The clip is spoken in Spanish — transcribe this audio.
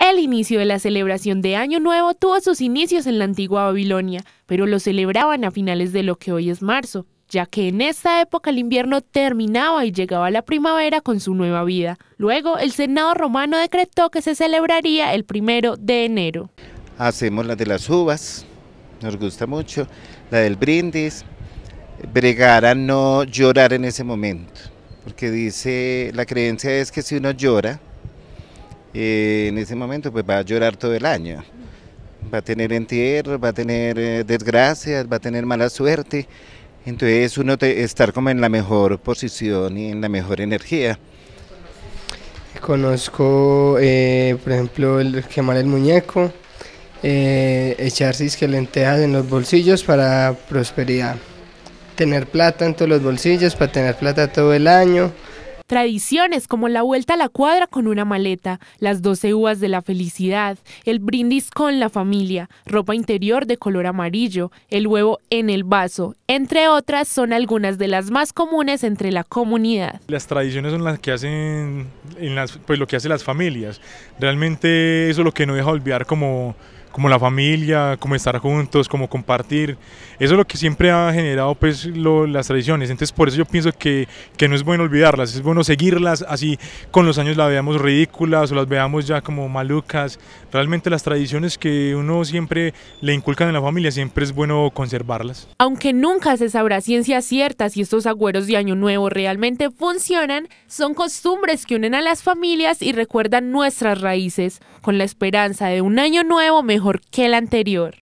El inicio de la celebración de Año Nuevo tuvo sus inicios en la antigua Babilonia, pero lo celebraban a finales de lo que hoy es marzo, ya que en esta época el invierno terminaba y llegaba la primavera con su nueva vida. Luego, el Senado romano decretó que se celebraría el primero de enero. Hacemos la de las uvas, nos gusta mucho, la del brindis, bregar a no llorar en ese momento, porque dice, la creencia es que si uno llora, eh, en ese momento pues va a llorar todo el año. Va a tener entierro, va a tener eh, desgracias, va a tener mala suerte. Entonces uno te, estar como en la mejor posición y en la mejor energía. Conozco, eh, por ejemplo, el quemar el muñeco, eh, echarse es en los bolsillos para prosperidad, tener plata en todos los bolsillos para tener plata todo el año. Tradiciones como la vuelta a la cuadra con una maleta, las 12 uvas de la felicidad, el brindis con la familia, ropa interior de color amarillo, el huevo en el vaso, entre otras son algunas de las más comunes entre la comunidad. Las tradiciones son las que hacen, las, pues lo que hacen las familias. Realmente eso es lo que no deja olvidar como como la familia, como estar juntos, como compartir. Eso es lo que siempre ha generado pues las tradiciones. Entonces por eso yo pienso que, que, no es bueno olvidarlas, es bueno seguirlas así con los años las veamos ridículas o las veamos ya como malucas. Realmente las tradiciones que uno siempre le inculcan en la familia siempre es bueno conservarlas. Aunque nunca se sabrá ciencia cierta si estos agüeros de Año Nuevo realmente funcionan, son costumbres que unen a las familias y recuerdan nuestras raíces, con la esperanza de un año nuevo mejor mejor que el anterior.